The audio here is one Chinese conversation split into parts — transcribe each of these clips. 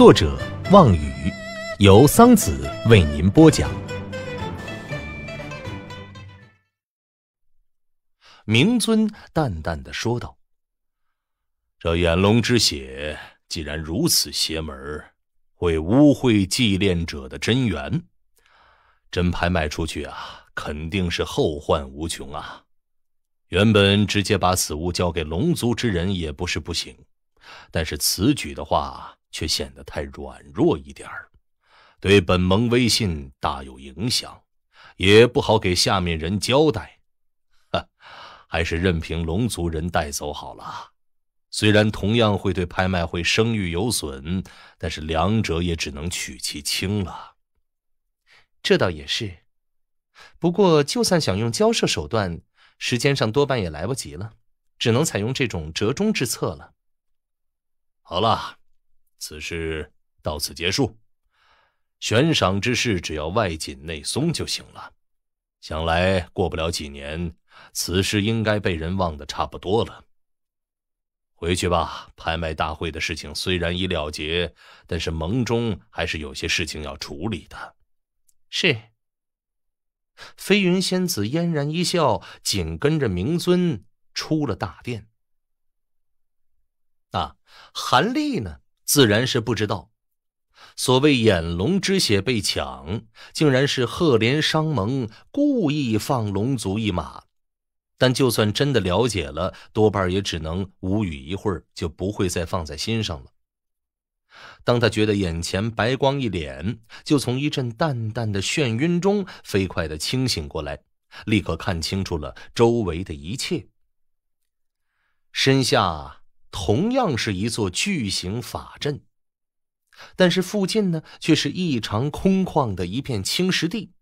作者望雨，由桑子为您播讲。明尊淡淡的说道：“这眼龙之血既然如此邪门，会污秽祭炼者的真元，真拍卖出去啊，肯定是后患无穷啊！原本直接把此物交给龙族之人也不是不行，但是此举的话……”却显得太软弱一点儿，对本盟威信大有影响，也不好给下面人交代，哈，还是任凭龙族人带走好了。虽然同样会对拍卖会声誉有损，但是两者也只能取其轻了。这倒也是，不过就算想用交涉手段，时间上多半也来不及了，只能采用这种折中之策了。好了。此事到此结束，悬赏之事只要外紧内松就行了。想来过不了几年，此事应该被人忘得差不多了。回去吧。拍卖大会的事情虽然已了结，但是盟中还是有些事情要处理的。是。飞云仙子嫣然一笑，紧跟着明尊出了大殿。啊，韩立呢？自然是不知道，所谓“眼龙之血”被抢，竟然是赫连商盟故意放龙族一马。但就算真的了解了，多半也只能无语一会儿，就不会再放在心上了。当他觉得眼前白光一脸，就从一阵淡淡的眩晕中飞快的清醒过来，立刻看清楚了周围的一切，身下。同样是一座巨型法阵，但是附近呢却是异常空旷的一片青石地，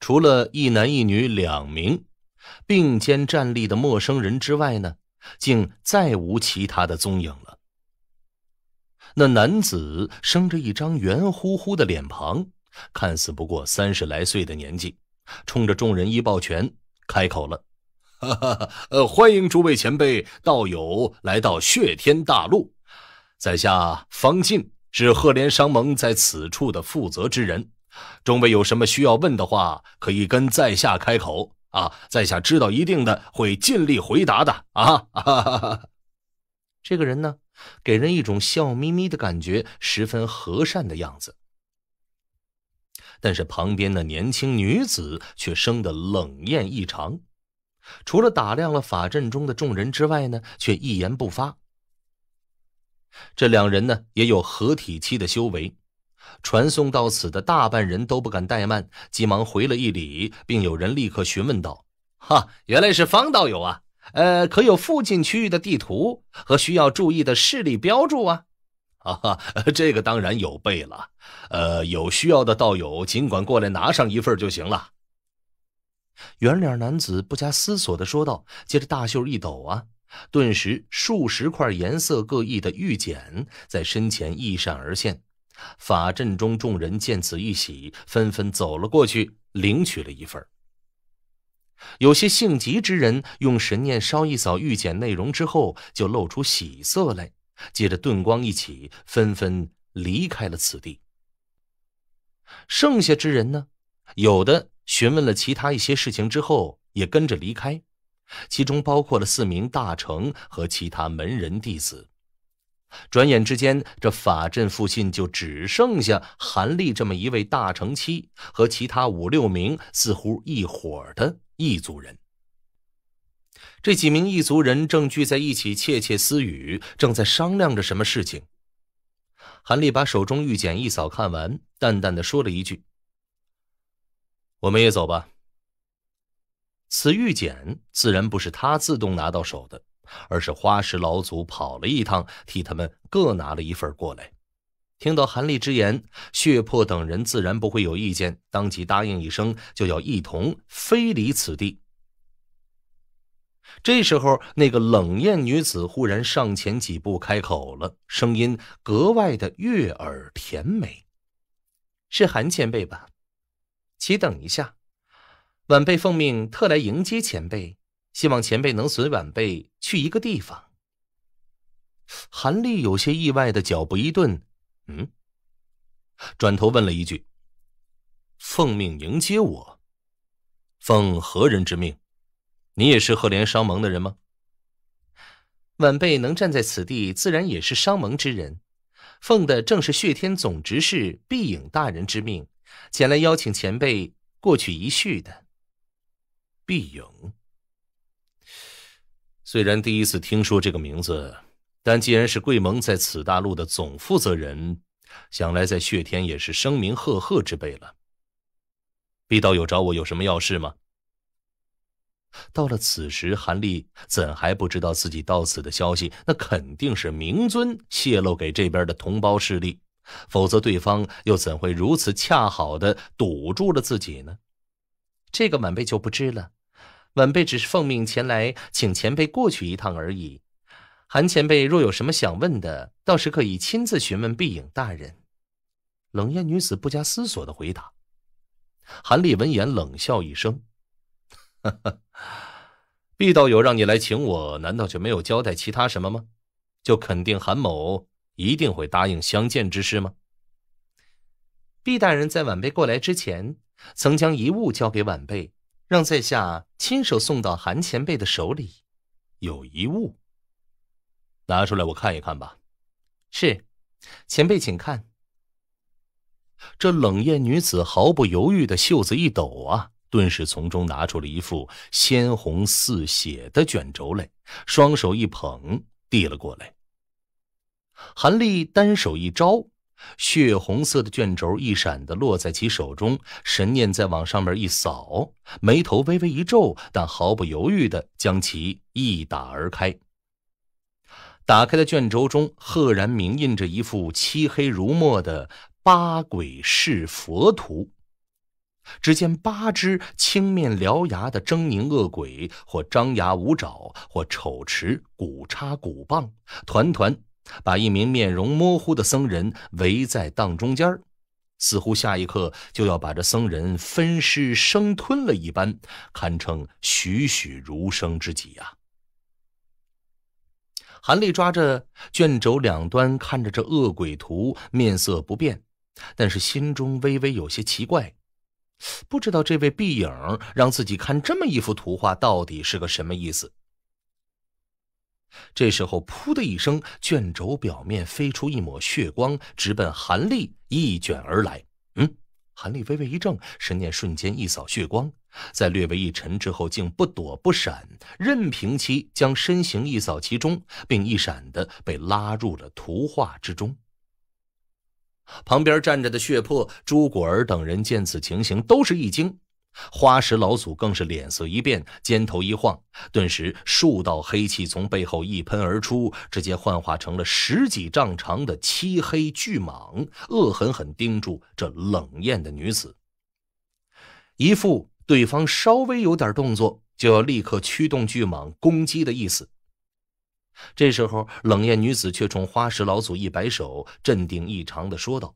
除了一男一女两名并肩站立的陌生人之外呢，竟再无其他的踪影了。那男子生着一张圆乎乎的脸庞，看似不过三十来岁的年纪，冲着众人一抱拳，开口了。哈哈哈！欢迎诸位前辈、道友来到血天大陆。在下方进，是赫连商盟在此处的负责之人。众位有什么需要问的话，可以跟在下开口啊！在下知道一定的，会尽力回答的啊！这个人呢，给人一种笑眯眯的感觉，十分和善的样子。但是旁边的年轻女子却生得冷艳异常。除了打量了法阵中的众人之外呢，却一言不发。这两人呢，也有合体期的修为，传送到此的大半人都不敢怠慢，急忙回了一礼，并有人立刻询问道：“哈，原来是方道友啊！呃，可有附近区域的地图和需要注意的势力标注啊？”“ 哈哈，这个当然有备了。呃，有需要的道友尽管过来拿上一份就行了。”圆脸男子不加思索地说道，接着大袖一抖啊，顿时数十块颜色各异的玉简在身前一闪而现。法阵中众人见此一喜，纷纷走了过去领取了一份。有些性急之人用神念稍一扫玉简内容之后，就露出喜色来，接着遁光一起，纷纷离开了此地。剩下之人呢，有的。询问了其他一些事情之后，也跟着离开，其中包括了四名大成和其他门人弟子。转眼之间，这法阵附近就只剩下韩立这么一位大成期和其他五六名似乎一伙的异族人。这几名异族人正聚在一起窃窃私语，正在商量着什么事情。韩立把手中玉简一扫，看完，淡淡的说了一句。我们也走吧。此玉简自然不是他自动拿到手的，而是花石老祖跑了一趟，替他们各拿了一份过来。听到韩立之言，血魄等人自然不会有意见，当即答应一声，就要一同飞离此地。这时候，那个冷艳女子忽然上前几步，开口了，声音格外的悦耳甜美：“是韩前辈吧？”请等一下，晚辈奉命特来迎接前辈，希望前辈能随晚辈去一个地方。韩立有些意外的脚步一顿，嗯，转头问了一句：“奉命迎接我，奉何人之命？你也是赫连商盟的人吗？”晚辈能站在此地，自然也是商盟之人，奉的正是血天总执事碧影大人之命。前来邀请前辈过去一叙的。碧影，虽然第一次听说这个名字，但既然是贵盟在此大陆的总负责人，想来在血天也是声名赫赫之辈了。毕道友找我有什么要事吗？到了此时，韩立怎还不知道自己到此的消息？那肯定是明尊泄露给这边的同胞势力。否则，对方又怎会如此恰好的堵住了自己呢？这个晚辈就不知了。晚辈只是奉命前来请前辈过去一趟而已。韩前辈若有什么想问的，倒是可以亲自询问碧影大人。冷艳女子不加思索的回答。韩立闻言冷笑一声：“哈哈，毕道友让你来请我，难道就没有交代其他什么吗？就肯定韩某？”一定会答应相见之事吗？毕大人在晚辈过来之前，曾将遗物交给晚辈，让在下亲手送到韩前辈的手里。有遗物，拿出来我看一看吧。是，前辈请看。这冷艳女子毫不犹豫的袖子一抖啊，顿时从中拿出了一副鲜红似血的卷轴来，双手一捧递了过来。韩立单手一招，血红色的卷轴一闪的落在其手中，神念再往上面一扫，眉头微微一皱，但毫不犹豫的将其一打而开。打开的卷轴中赫然明印着一幅漆黑如墨的八鬼释佛图。只见八只青面獠牙的狰狞恶鬼，或张牙舞爪，或丑持骨叉骨棒，团团。把一名面容模糊的僧人围在当中间儿，似乎下一刻就要把这僧人分尸生吞了一般，堪称栩栩如生之极啊！韩立抓着卷轴两端，看着这恶鬼图，面色不变，但是心中微微有些奇怪，不知道这位碧影让自己看这么一幅图画，到底是个什么意思。这时候，噗的一声，卷轴表面飞出一抹血光，直奔韩立一卷而来。嗯，韩立微微一怔，神念瞬间一扫血光，在略微一沉之后，竟不躲不闪，任凭其将身形一扫其中，并一闪的被拉入了图画之中。旁边站着的血珀、朱果儿等人见此情形，都是一惊。花石老祖更是脸色一变，肩头一晃，顿时数道黑气从背后一喷而出，直接幻化成了十几丈长的漆黑巨蟒，恶狠狠盯住这冷艳的女子，一副对方稍微有点动作就要立刻驱动巨蟒攻击的意思。这时候，冷艳女子却冲花石老祖一摆手，镇定异常地说道：“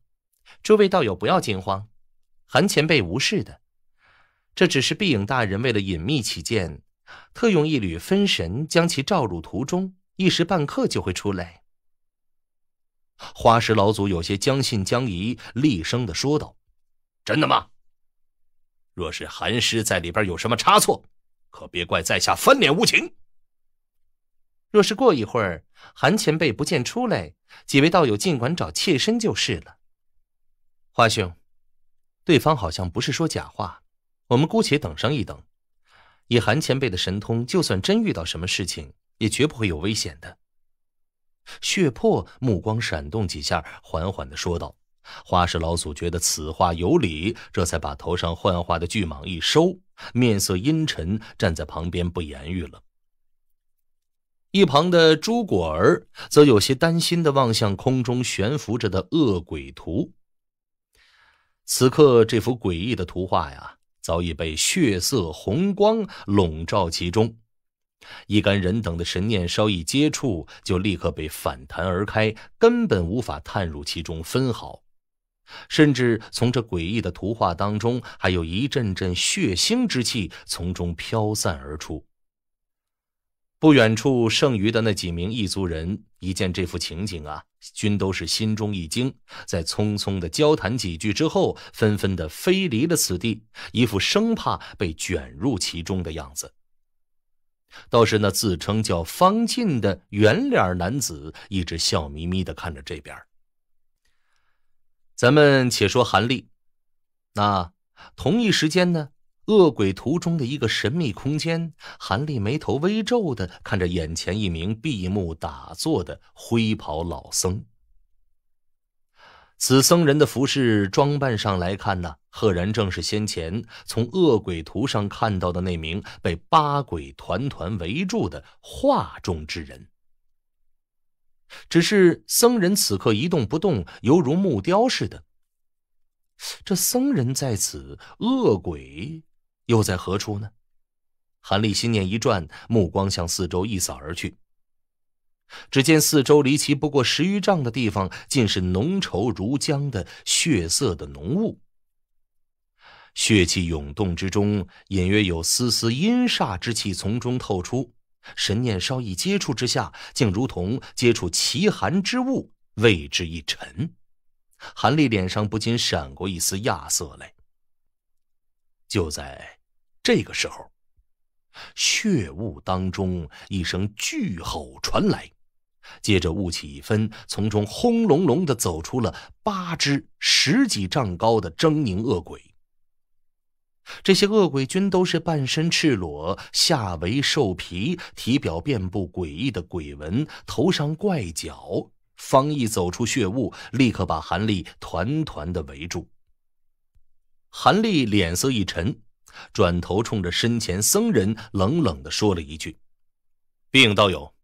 诸位道友不要惊慌，韩前辈无事的。”这只是碧影大人为了隐秘起见，特用一缕分神将其召入途中，一时半刻就会出来。花石老祖有些将信将疑，厉声的说道：“真的吗？若是寒师在里边有什么差错，可别怪在下翻脸无情。”若是过一会儿韩前辈不见出来，几位道友尽管找妾身就是了。花兄，对方好像不是说假话。我们姑且等上一等，以韩前辈的神通，就算真遇到什么事情，也绝不会有危险的。血魄目光闪动几下，缓缓的说道：“花氏老祖觉得此话有理，这才把头上幻化的巨蟒一收，面色阴沉，站在旁边不言语了。”一旁的朱果儿则有些担心的望向空中悬浮着的恶鬼图。此刻这幅诡异的图画呀。早已被血色红光笼罩其中，一干人等的神念稍一接触，就立刻被反弹而开，根本无法探入其中分毫。甚至从这诡异的图画当中，还有一阵阵血腥之气从中飘散而出。不远处，剩余的那几名异族人一见这幅情景啊，均都是心中一惊，在匆匆的交谈几句之后，纷纷的飞离了此地，一副生怕被卷入其中的样子。倒是那自称叫方进的圆脸男子，一直笑眯眯的看着这边。咱们且说韩立，那同一时间呢？恶鬼图中的一个神秘空间，韩立眉头微皱的看着眼前一名闭目打坐的灰袍老僧。此僧人的服饰装扮上来看呢，赫然正是先前从恶鬼图上看到的那名被八鬼团团围住的画中之人。只是僧人此刻一动不动，犹如木雕似的。这僧人在此，恶鬼。又在何处呢？韩立心念一转，目光向四周一扫而去。只见四周离其不过十余丈的地方，尽是浓稠如浆的血色的浓雾。血气涌动之中，隐约有丝丝阴煞之气从中透出。神念稍一接触之下，竟如同接触奇寒之物，为之一沉。韩立脸上不禁闪过一丝讶色来。就在。这个时候，血雾当中一声巨吼传来，接着雾气一分，从中轰隆隆的走出了八只十几丈高的狰狞恶鬼。这些恶鬼均都是半身赤裸，下围兽皮，体表遍布诡异的鬼纹，头上怪角。方毅走出血雾，立刻把韩立团团的围住。韩立脸色一沉。转头冲着身前僧人冷冷的说了一句：“碧道友，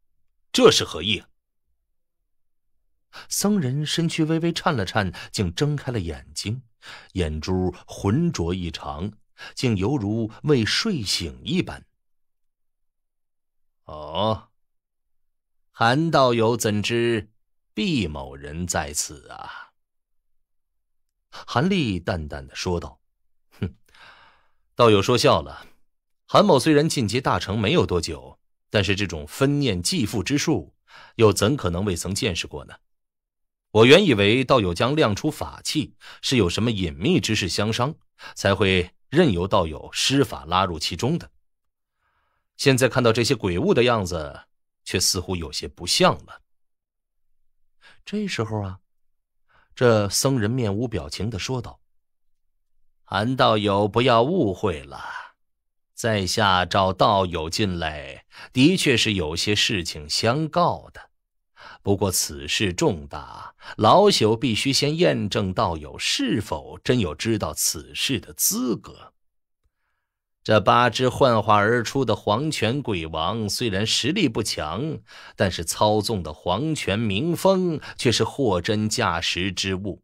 这是何意？”僧人身躯微微颤了颤，竟睁开了眼睛，眼珠浑浊异常，竟犹如未睡醒一般。“哦，韩道友怎知毕某人在此啊？”韩立淡淡的说道。道友说笑了，韩某虽然晋级大成没有多久，但是这种分念寄附之术，又怎可能未曾见识过呢？我原以为道友将亮出法器，是有什么隐秘之事相商，才会任由道友施法拉入其中的。现在看到这些鬼物的样子，却似乎有些不像了。这时候啊，这僧人面无表情的说道。韩道友，不要误会了，在下找道友进来，的确是有些事情相告的。不过此事重大，老朽必须先验证道友是否真有知道此事的资格。这八只幻化而出的黄泉鬼王，虽然实力不强，但是操纵的黄泉冥风却是货真价实之物。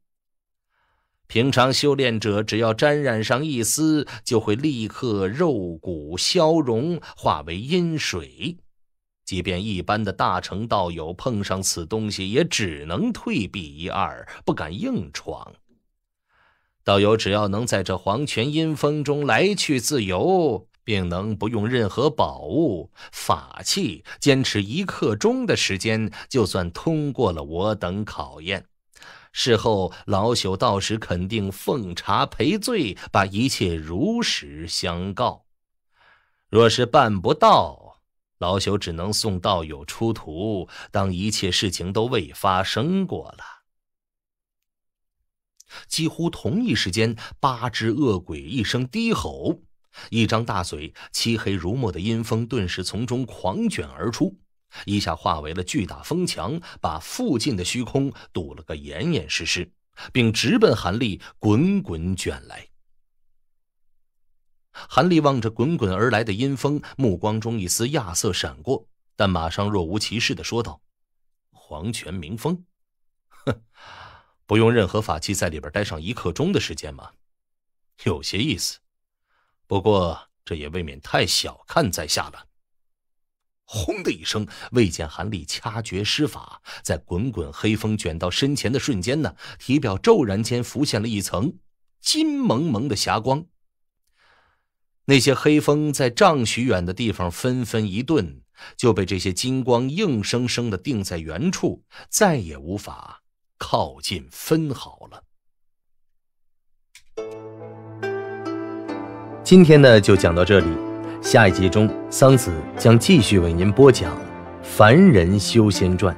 平常修炼者只要沾染上一丝，就会立刻肉骨消融，化为阴水。即便一般的大成道友碰上此东西，也只能退避一二，不敢硬闯。道友只要能在这黄泉阴风中来去自由，并能不用任何宝物法器，坚持一刻钟的时间，就算通过了我等考验。事后，老朽到时肯定奉茶赔罪，把一切如实相告。若是办不到，老朽只能送道友出徒，当一切事情都未发生过了。几乎同一时间，八只恶鬼一声低吼，一张大嘴，漆黑如墨的阴风顿时从中狂卷而出。一下化为了巨大风墙，把附近的虚空堵了个严严实实，并直奔韩立滚滚卷来。韩立望着滚滚而来的阴风，目光中一丝亚瑟闪过，但马上若无其事的说道：“黄泉明风，哼，不用任何法器在里边待上一刻钟的时间吗？有些意思，不过这也未免太小看在下了。”轰的一声，未见韩立掐诀施法，在滚滚黑风卷到身前的瞬间呢，体表骤然间浮现了一层金蒙蒙的霞光。那些黑风在丈许远的地方纷纷一顿，就被这些金光硬生生的定在原处，再也无法靠近分毫了。今天呢，就讲到这里。下一集中，桑梓将继续为您播讲《凡人修仙传》。